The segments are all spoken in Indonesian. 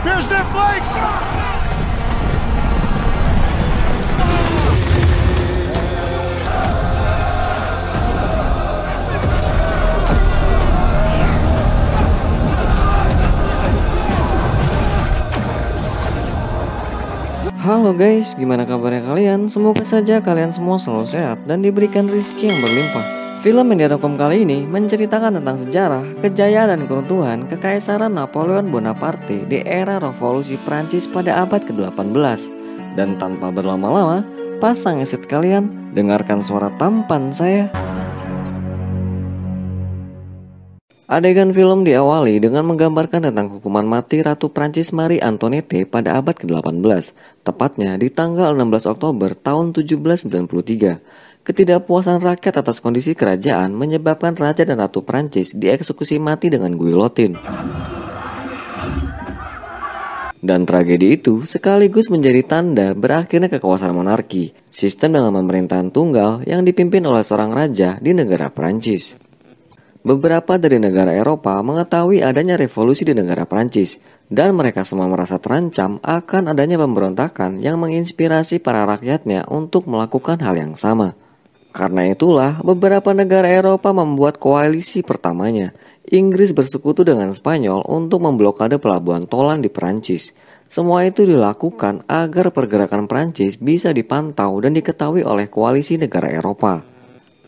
Halo guys, gimana kabarnya kalian? Semoga saja kalian semua selalu sehat dan diberikan rezeki yang berlimpah. Film yang direkom kali ini menceritakan tentang sejarah, kejayaan dan keruntuhan kekaisaran Napoleon Bonaparte di era revolusi Prancis pada abad ke-18. Dan tanpa berlama-lama, pasang headset kalian, dengarkan suara tampan saya. Adegan film diawali dengan menggambarkan tentang hukuman mati Ratu Prancis Marie Antoinette pada abad ke-18, tepatnya di tanggal 16 Oktober tahun 1793. Ketidakpuasan rakyat atas kondisi kerajaan menyebabkan Raja dan Ratu Prancis dieksekusi mati dengan guillotine. Dan tragedi itu sekaligus menjadi tanda berakhirnya kekuasaan monarki, sistem dengan pemerintahan tunggal yang dipimpin oleh seorang raja di negara Prancis. Beberapa dari negara Eropa mengetahui adanya revolusi di negara Prancis, dan mereka semua merasa terancam akan adanya pemberontakan yang menginspirasi para rakyatnya untuk melakukan hal yang sama. Karena itulah beberapa negara Eropa membuat koalisi pertamanya. Inggris bersekutu dengan Spanyol untuk memblokade pelabuhan Tolan di Perancis. Semua itu dilakukan agar pergerakan Perancis bisa dipantau dan diketahui oleh koalisi negara Eropa.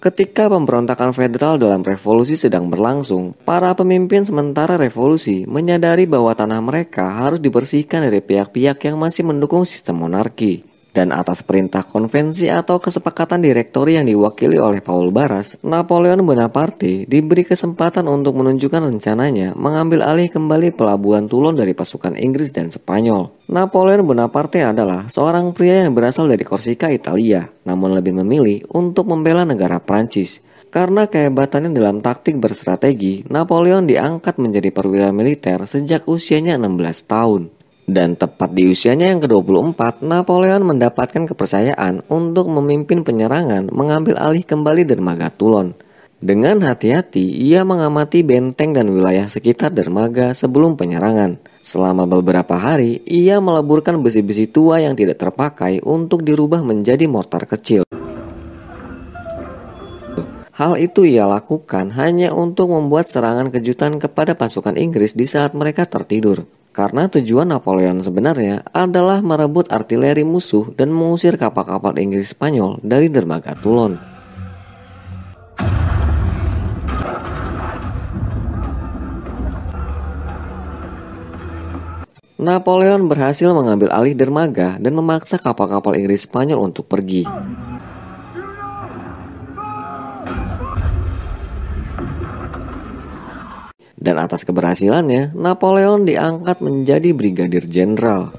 Ketika pemberontakan federal dalam revolusi sedang berlangsung, para pemimpin sementara revolusi menyadari bahwa tanah mereka harus dibersihkan dari pihak-pihak yang masih mendukung sistem monarki dan atas perintah konvensi atau kesepakatan direktori yang diwakili oleh Paul Baras, Napoleon Bonaparte diberi kesempatan untuk menunjukkan rencananya mengambil alih kembali pelabuhan Toulon dari pasukan Inggris dan Spanyol. Napoleon Bonaparte adalah seorang pria yang berasal dari Korsika, Italia, namun lebih memilih untuk membela negara Prancis. Karena kehebatannya dalam taktik berstrategi, Napoleon diangkat menjadi perwira militer sejak usianya 16 tahun. Dan tepat di usianya yang ke-24, Napoleon mendapatkan kepercayaan untuk memimpin penyerangan mengambil alih kembali dermaga Toulon. Dengan hati-hati, ia mengamati benteng dan wilayah sekitar dermaga sebelum penyerangan. Selama beberapa hari, ia meleburkan besi-besi tua yang tidak terpakai untuk dirubah menjadi mortar kecil. Hal itu ia lakukan hanya untuk membuat serangan kejutan kepada pasukan Inggris di saat mereka tertidur. Karena tujuan Napoleon sebenarnya adalah merebut artileri musuh dan mengusir kapal-kapal Inggris Spanyol dari dermaga Toulon. Napoleon berhasil mengambil alih dermaga dan memaksa kapal-kapal Inggris Spanyol untuk pergi. Dan atas keberhasilannya, Napoleon diangkat menjadi brigadir jenderal.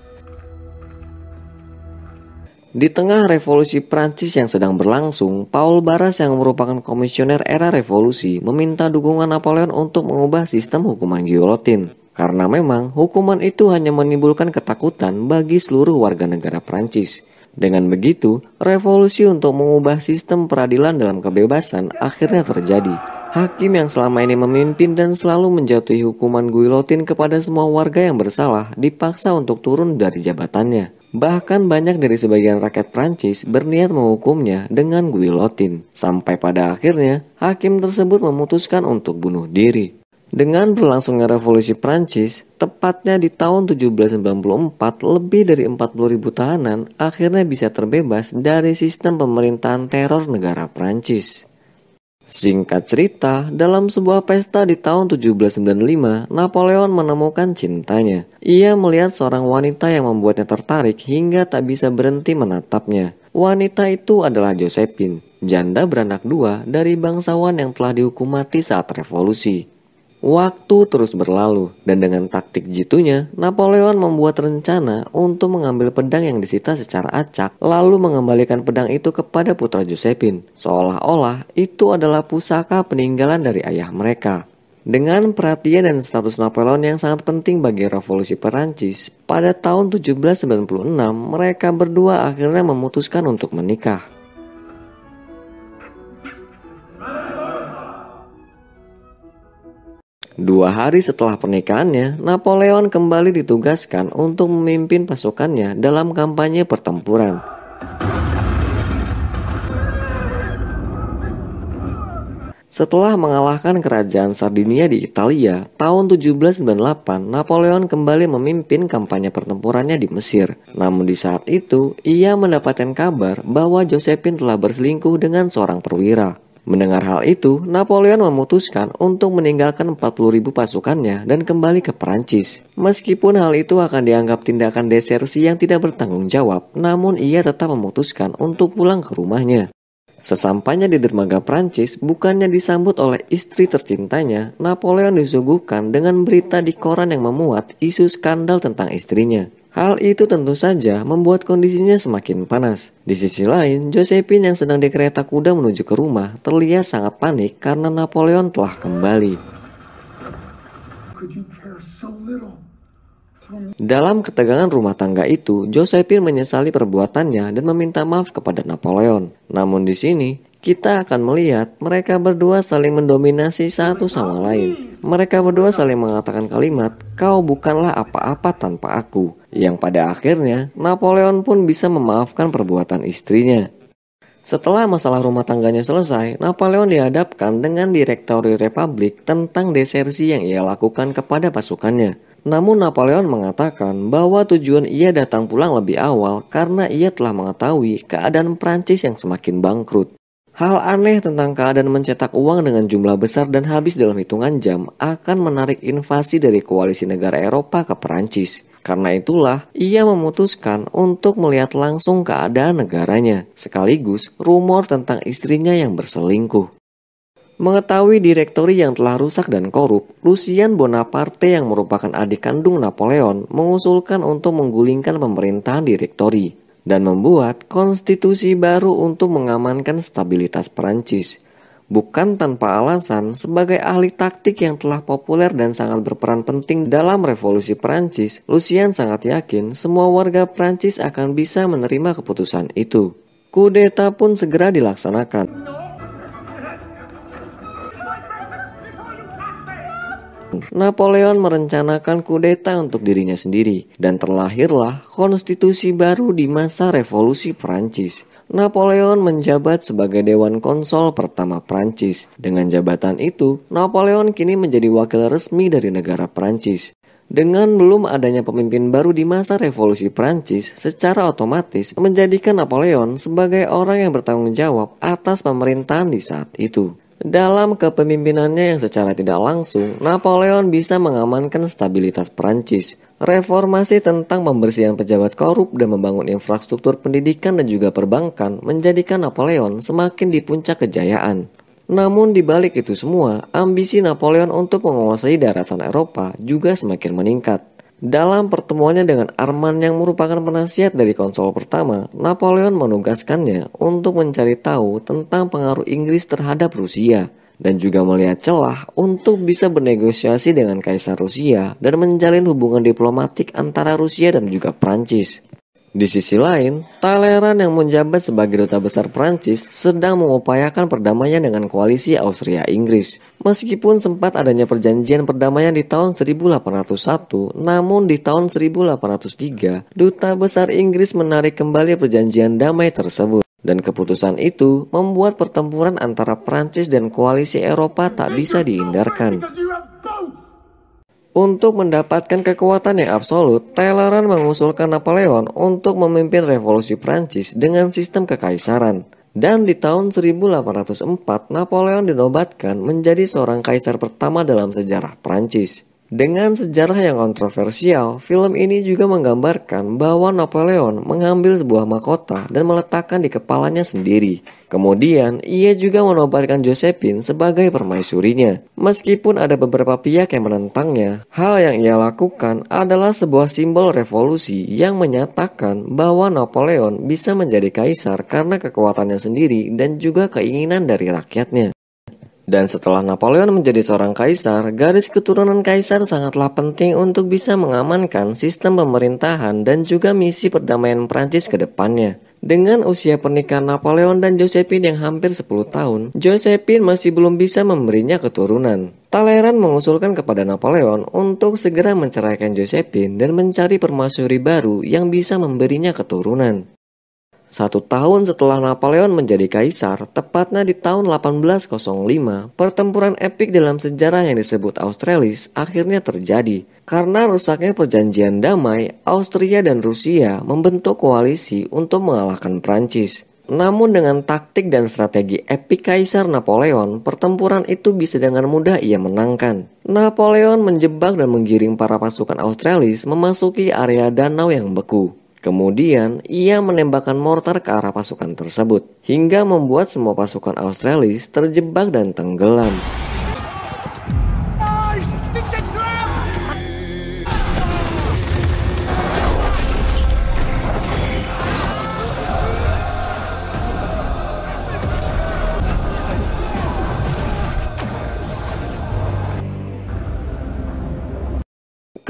Di tengah revolusi Prancis yang sedang berlangsung, Paul Baras yang merupakan komisioner era revolusi meminta dukungan Napoleon untuk mengubah sistem hukuman gilotin. Karena memang hukuman itu hanya menimbulkan ketakutan bagi seluruh warga negara Prancis. Dengan begitu, revolusi untuk mengubah sistem peradilan dalam kebebasan akhirnya terjadi. Hakim yang selama ini memimpin dan selalu menjatuhi hukuman guilotin kepada semua warga yang bersalah dipaksa untuk turun dari jabatannya. Bahkan banyak dari sebagian rakyat Prancis berniat menghukumnya dengan guilotin. Sampai pada akhirnya, hakim tersebut memutuskan untuk bunuh diri. Dengan berlangsungnya revolusi Prancis, tepatnya di tahun 1794, lebih dari 40.000 tahanan akhirnya bisa terbebas dari sistem pemerintahan teror negara Prancis. Singkat cerita, dalam sebuah pesta di tahun 1795, Napoleon menemukan cintanya. Ia melihat seorang wanita yang membuatnya tertarik hingga tak bisa berhenti menatapnya. Wanita itu adalah Josephine, janda beranak dua dari bangsawan yang telah dihukum mati saat revolusi. Waktu terus berlalu, dan dengan taktik jitunya, Napoleon membuat rencana untuk mengambil pedang yang disita secara acak, lalu mengembalikan pedang itu kepada putra Josephine, seolah-olah itu adalah pusaka peninggalan dari ayah mereka. Dengan perhatian dan status Napoleon yang sangat penting bagi revolusi Perancis, pada tahun 1796 mereka berdua akhirnya memutuskan untuk menikah. Dua hari setelah pernikahannya, Napoleon kembali ditugaskan untuk memimpin pasukannya dalam kampanye pertempuran. Setelah mengalahkan kerajaan Sardinia di Italia, tahun 1798 Napoleon kembali memimpin kampanye pertempurannya di Mesir. Namun di saat itu, ia mendapatkan kabar bahwa Josephine telah berselingkuh dengan seorang perwira. Mendengar hal itu, Napoleon memutuskan untuk meninggalkan 40.000 pasukannya dan kembali ke Perancis. Meskipun hal itu akan dianggap tindakan desersi yang tidak bertanggung jawab, namun ia tetap memutuskan untuk pulang ke rumahnya. Sesampainya di dermaga Prancis, bukannya disambut oleh istri tercintanya, Napoleon disuguhkan dengan berita di koran yang memuat isu skandal tentang istrinya. Hal itu tentu saja membuat kondisinya semakin panas. Di sisi lain, Josephine yang sedang di kereta kuda menuju ke rumah terlihat sangat panik karena Napoleon telah kembali. Dalam ketegangan rumah tangga itu, Josephine menyesali perbuatannya dan meminta maaf kepada Napoleon. Namun di sini, kita akan melihat mereka berdua saling mendominasi satu sama lain. Mereka berdua saling mengatakan kalimat, "Kau bukanlah apa-apa tanpa aku." yang pada akhirnya Napoleon pun bisa memaafkan perbuatan istrinya. Setelah masalah rumah tangganya selesai, Napoleon dihadapkan dengan Direktori Republik tentang desersi yang ia lakukan kepada pasukannya. Namun Napoleon mengatakan bahwa tujuan ia datang pulang lebih awal karena ia telah mengetahui keadaan Prancis yang semakin bangkrut. Hal aneh tentang keadaan mencetak uang dengan jumlah besar dan habis dalam hitungan jam akan menarik invasi dari koalisi negara Eropa ke Perancis. Karena itulah, ia memutuskan untuk melihat langsung keadaan negaranya, sekaligus rumor tentang istrinya yang berselingkuh. Mengetahui direktori yang telah rusak dan korup, Lucien Bonaparte yang merupakan adik kandung Napoleon mengusulkan untuk menggulingkan pemerintahan direktori dan membuat konstitusi baru untuk mengamankan stabilitas Perancis bukan tanpa alasan sebagai ahli taktik yang telah populer dan sangat berperan penting dalam revolusi Prancis, Lucien sangat yakin semua warga Prancis akan bisa menerima keputusan itu. Kudeta pun segera dilaksanakan. Napoleon merencanakan kudeta untuk dirinya sendiri dan terlahirlah konstitusi baru di masa revolusi Prancis. Napoleon menjabat sebagai Dewan konsol pertama Prancis. Dengan jabatan itu, Napoleon kini menjadi wakil resmi dari negara Prancis. Dengan belum adanya pemimpin baru di masa revolusi Prancis, secara otomatis menjadikan Napoleon sebagai orang yang bertanggung jawab atas pemerintahan di saat itu. Dalam kepemimpinannya yang secara tidak langsung, Napoleon bisa mengamankan stabilitas Perancis. Reformasi tentang pembersihan pejabat korup dan membangun infrastruktur pendidikan dan juga perbankan menjadikan Napoleon semakin di puncak kejayaan. Namun di balik itu semua, ambisi Napoleon untuk menguasai daratan Eropa juga semakin meningkat. Dalam pertemuannya dengan Arman yang merupakan penasihat dari konsol pertama, Napoleon menugaskannya untuk mencari tahu tentang pengaruh Inggris terhadap Rusia dan juga melihat celah untuk bisa bernegosiasi dengan Kaisar Rusia dan menjalin hubungan diplomatik antara Rusia dan juga Prancis. Di sisi lain, Talleyrand yang menjabat sebagai duta besar Prancis sedang mengupayakan perdamaian dengan koalisi Austria-Inggris. Meskipun sempat adanya perjanjian perdamaian di tahun 1801, namun di tahun 1803, duta besar Inggris menarik kembali perjanjian damai tersebut. Dan keputusan itu membuat pertempuran antara Prancis dan koalisi Eropa tak bisa dihindarkan. Untuk mendapatkan kekuatan yang absolut, Talleyrand mengusulkan Napoleon untuk memimpin revolusi Prancis dengan sistem kekaisaran. Dan di tahun 1804, Napoleon dinobatkan menjadi seorang kaisar pertama dalam sejarah Prancis. Dengan sejarah yang kontroversial, film ini juga menggambarkan bahwa Napoleon mengambil sebuah mahkota dan meletakkan di kepalanya sendiri. Kemudian, ia juga menobatkan Josephine sebagai permaisurinya. Meskipun ada beberapa pihak yang menentangnya, hal yang ia lakukan adalah sebuah simbol revolusi yang menyatakan bahwa Napoleon bisa menjadi kaisar karena kekuatannya sendiri dan juga keinginan dari rakyatnya. Dan setelah Napoleon menjadi seorang kaisar, garis keturunan kaisar sangatlah penting untuk bisa mengamankan sistem pemerintahan dan juga misi perdamaian Prancis ke depannya. Dengan usia pernikahan Napoleon dan Josephine yang hampir 10 tahun, Josephine masih belum bisa memberinya keturunan. Talleyrand mengusulkan kepada Napoleon untuk segera menceraikan Josephine dan mencari permasuri baru yang bisa memberinya keturunan. Satu tahun setelah Napoleon menjadi kaisar, tepatnya di tahun 1805, pertempuran epik dalam sejarah yang disebut Australis akhirnya terjadi. Karena rusaknya perjanjian damai, Austria dan Rusia membentuk koalisi untuk mengalahkan Prancis. Namun dengan taktik dan strategi epik Kaisar Napoleon, pertempuran itu bisa dengan mudah ia menangkan. Napoleon menjebak dan menggiring para pasukan Australis memasuki area danau yang beku. Kemudian, ia menembakkan mortar ke arah pasukan tersebut, hingga membuat semua pasukan Australis terjebak dan tenggelam.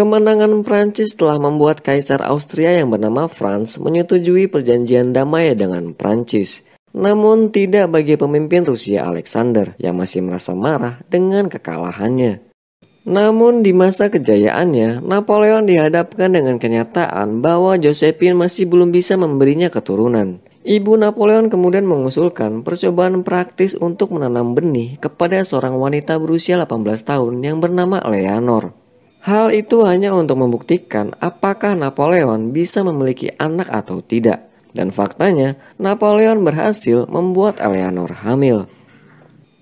Kemenangan Prancis telah membuat Kaisar Austria yang bernama Franz menyetujui perjanjian damai dengan Prancis. Namun tidak bagi pemimpin Rusia Alexander yang masih merasa marah dengan kekalahannya. Namun di masa kejayaannya, Napoleon dihadapkan dengan kenyataan bahwa Josephine masih belum bisa memberinya keturunan. Ibu Napoleon kemudian mengusulkan percobaan praktis untuk menanam benih kepada seorang wanita berusia 18 tahun yang bernama Eleanor. Hal itu hanya untuk membuktikan apakah Napoleon bisa memiliki anak atau tidak. Dan faktanya, Napoleon berhasil membuat Eleanor hamil.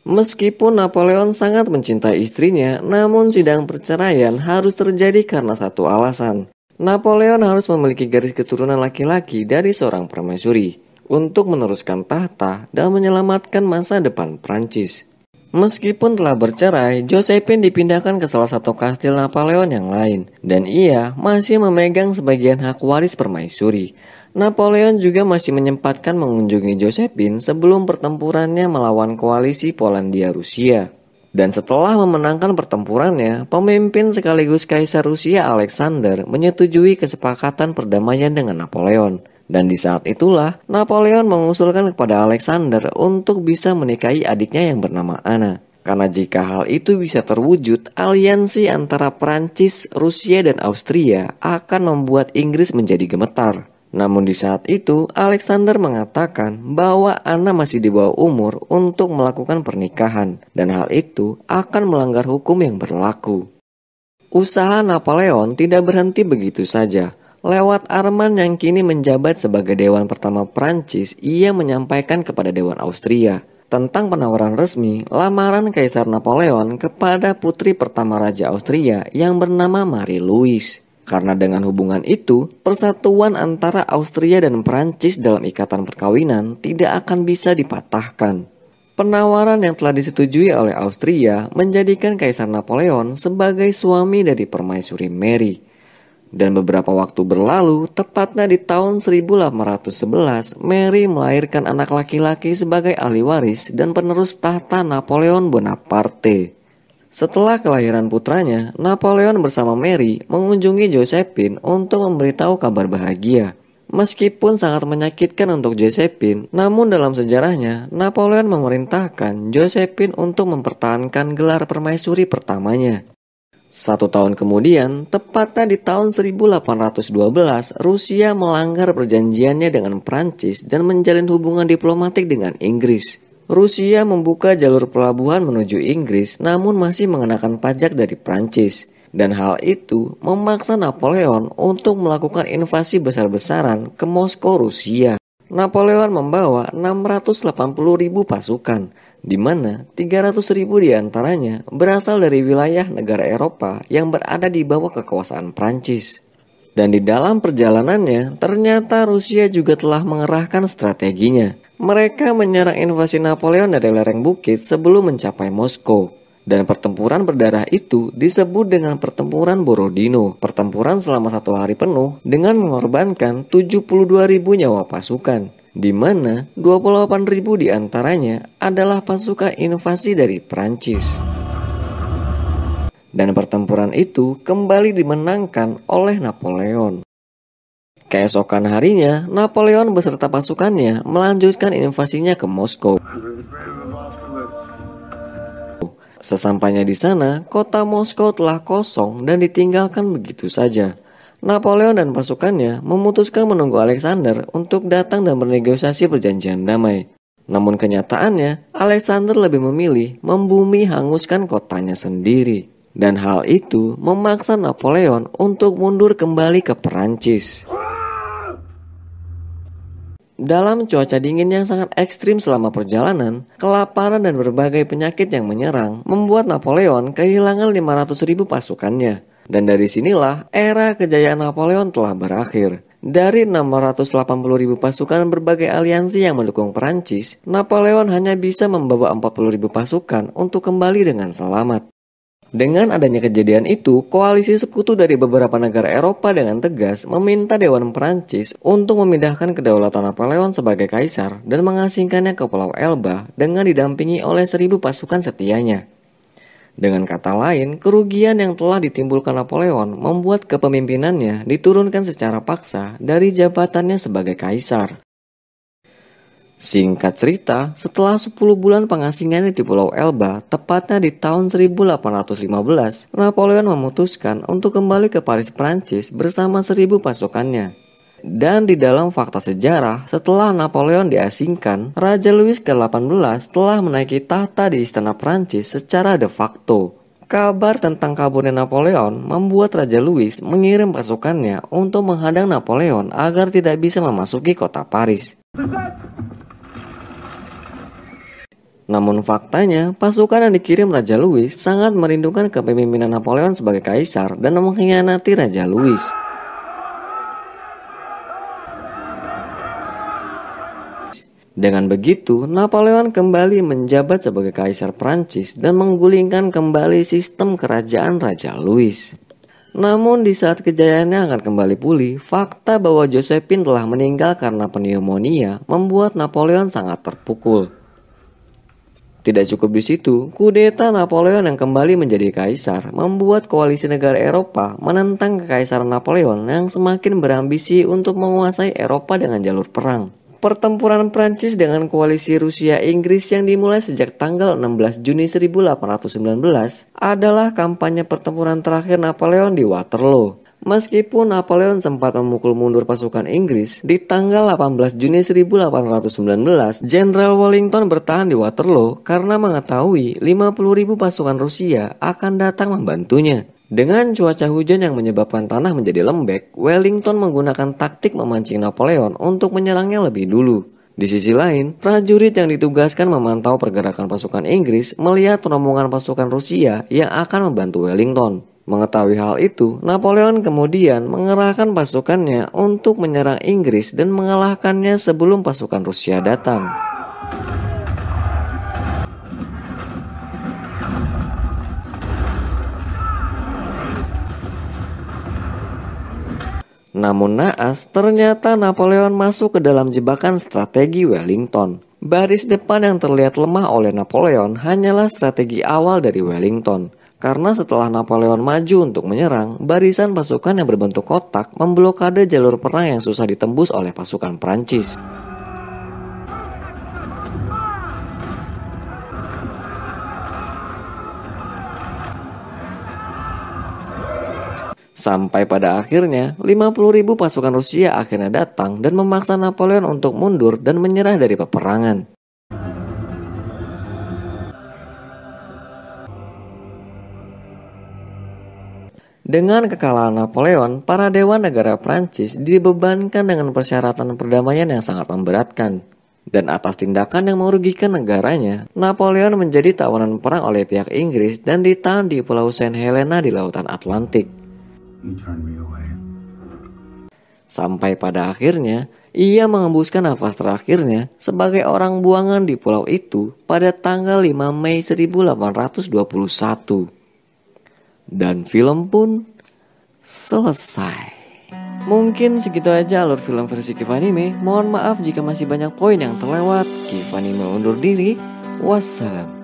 Meskipun Napoleon sangat mencintai istrinya, namun sidang perceraian harus terjadi karena satu alasan. Napoleon harus memiliki garis keturunan laki-laki dari seorang permaisuri untuk meneruskan tahta dan menyelamatkan masa depan Prancis. Meskipun telah bercerai, Josephine dipindahkan ke salah satu kastil Napoleon yang lain, dan ia masih memegang sebagian hak waris permaisuri. Napoleon juga masih menyempatkan mengunjungi Josephine sebelum pertempurannya melawan koalisi Polandia-Rusia. Dan setelah memenangkan pertempurannya, pemimpin sekaligus kaisar Rusia Alexander menyetujui kesepakatan perdamaian dengan Napoleon. Dan di saat itulah, Napoleon mengusulkan kepada Alexander untuk bisa menikahi adiknya yang bernama Anna. Karena jika hal itu bisa terwujud, aliansi antara Prancis, Rusia, dan Austria akan membuat Inggris menjadi gemetar. Namun di saat itu, Alexander mengatakan bahwa Anna masih di bawah umur untuk melakukan pernikahan, dan hal itu akan melanggar hukum yang berlaku. Usaha Napoleon tidak berhenti begitu saja. Lewat Arman yang kini menjabat sebagai Dewan Pertama Prancis, ia menyampaikan kepada Dewan Austria tentang penawaran resmi lamaran Kaisar Napoleon kepada putri pertama Raja Austria yang bernama Marie Louise. Karena dengan hubungan itu, persatuan antara Austria dan Prancis dalam ikatan perkawinan tidak akan bisa dipatahkan. Penawaran yang telah disetujui oleh Austria menjadikan Kaisar Napoleon sebagai suami dari permaisuri Mary. Dan beberapa waktu berlalu, tepatnya di tahun 1811, Mary melahirkan anak laki-laki sebagai ahli waris dan penerus tahta Napoleon Bonaparte. Setelah kelahiran putranya, Napoleon bersama Mary mengunjungi Josephine untuk memberitahu kabar bahagia. Meskipun sangat menyakitkan untuk Josephine, namun dalam sejarahnya, Napoleon memerintahkan Josephine untuk mempertahankan gelar permaisuri pertamanya. Satu tahun kemudian, tepatnya di tahun 1812, Rusia melanggar perjanjiannya dengan Prancis dan menjalin hubungan diplomatik dengan Inggris. Rusia membuka jalur pelabuhan menuju Inggris namun masih mengenakan pajak dari Prancis. Dan hal itu memaksa Napoleon untuk melakukan invasi besar-besaran ke Moskow, Rusia. Napoleon membawa ribu pasukan, di mana 300.000 diantaranya berasal dari wilayah negara Eropa yang berada di bawah kekuasaan Prancis. Dan di dalam perjalanannya, ternyata Rusia juga telah mengerahkan strateginya. Mereka menyerang invasi Napoleon dari lereng bukit sebelum mencapai Moskow. Dan pertempuran berdarah itu disebut dengan pertempuran Borodino. Pertempuran selama satu hari penuh dengan mengorbankan ribu nyawa pasukan. Di mana ribu diantaranya adalah pasukan invasi dari Perancis. Dan pertempuran itu kembali dimenangkan oleh Napoleon. Keesokan harinya, Napoleon beserta pasukannya melanjutkan invasinya ke Moskow. Sesampainya di sana, kota Moskow telah kosong dan ditinggalkan begitu saja. Napoleon dan pasukannya memutuskan menunggu Alexander untuk datang dan bernegosiasi perjanjian damai. Namun kenyataannya, Alexander lebih memilih membumi hanguskan kotanya sendiri. Dan hal itu memaksa Napoleon untuk mundur kembali ke Perancis. Dalam cuaca dingin yang sangat ekstrim selama perjalanan, kelaparan dan berbagai penyakit yang menyerang membuat Napoleon kehilangan 500 ribu pasukannya. Dan dari sinilah era kejayaan Napoleon telah berakhir. Dari 680 ribu pasukan berbagai aliansi yang mendukung Perancis, Napoleon hanya bisa membawa 40 ribu pasukan untuk kembali dengan selamat. Dengan adanya kejadian itu, koalisi sekutu dari beberapa negara Eropa dengan tegas meminta Dewan Perancis untuk memindahkan kedaulatan Napoleon sebagai kaisar dan mengasingkannya ke Pulau Elba dengan didampingi oleh seribu pasukan setianya. Dengan kata lain, kerugian yang telah ditimbulkan Napoleon membuat kepemimpinannya diturunkan secara paksa dari jabatannya sebagai kaisar. Singkat cerita, setelah 10 bulan pengasingannya di Pulau Elba, tepatnya di tahun 1815, Napoleon memutuskan untuk kembali ke Paris, Prancis bersama seribu pasukannya. Dan di dalam fakta sejarah, setelah Napoleon diasingkan, Raja Louis ke-18 telah menaiki tahta di istana Prancis secara de facto. Kabar tentang kaburnya Napoleon membuat Raja Louis mengirim pasukannya untuk menghadang Napoleon agar tidak bisa memasuki kota Paris. Namun faktanya, pasukan yang dikirim Raja Louis sangat merindukan kepemimpinan Napoleon sebagai kaisar dan mengkhianati Raja Louis. Dengan begitu, Napoleon kembali menjabat sebagai kaisar Prancis dan menggulingkan kembali sistem kerajaan Raja Louis. Namun di saat kejayaannya akan kembali pulih, fakta bahwa Josephine telah meninggal karena pneumonia membuat Napoleon sangat terpukul. Tidak cukup di situ, kudeta Napoleon yang kembali menjadi kaisar membuat koalisi negara Eropa menentang kekaisaran Napoleon yang semakin berambisi untuk menguasai Eropa dengan jalur perang. Pertempuran Prancis dengan koalisi Rusia Inggris yang dimulai sejak tanggal 16 Juni 1819 adalah kampanye pertempuran terakhir Napoleon di Waterloo. Meskipun Napoleon sempat memukul mundur pasukan Inggris, di tanggal 18 Juni 1819, Jenderal Wellington bertahan di Waterloo karena mengetahui 50.000 pasukan Rusia akan datang membantunya. Dengan cuaca hujan yang menyebabkan tanah menjadi lembek, Wellington menggunakan taktik memancing Napoleon untuk menyerangnya lebih dulu. Di sisi lain, prajurit yang ditugaskan memantau pergerakan pasukan Inggris melihat rombongan pasukan Rusia yang akan membantu Wellington. Mengetahui hal itu, Napoleon kemudian mengerahkan pasukannya untuk menyerang Inggris dan mengalahkannya sebelum pasukan Rusia datang. Namun naas, ternyata Napoleon masuk ke dalam jebakan strategi Wellington. Baris depan yang terlihat lemah oleh Napoleon hanyalah strategi awal dari Wellington. Karena setelah Napoleon maju untuk menyerang, barisan pasukan yang berbentuk kotak memblokade jalur perang yang susah ditembus oleh pasukan Perancis. Sampai pada akhirnya, 50.000 pasukan Rusia akhirnya datang dan memaksa Napoleon untuk mundur dan menyerah dari peperangan. Dengan kekalahan Napoleon, para dewan negara Prancis dibebankan dengan persyaratan perdamaian yang sangat memberatkan. Dan atas tindakan yang merugikan negaranya, Napoleon menjadi tawanan perang oleh pihak Inggris dan ditahan di Pulau Saint Helena di Lautan Atlantik. Sampai pada akhirnya, ia mengembuskan nafas terakhirnya sebagai orang buangan di pulau itu pada tanggal 5 Mei 1821. Dan film pun selesai. Mungkin segitu aja alur film versi Kivanime. Mohon maaf jika masih banyak poin yang terlewat. Kivanime undur diri. Wassalam.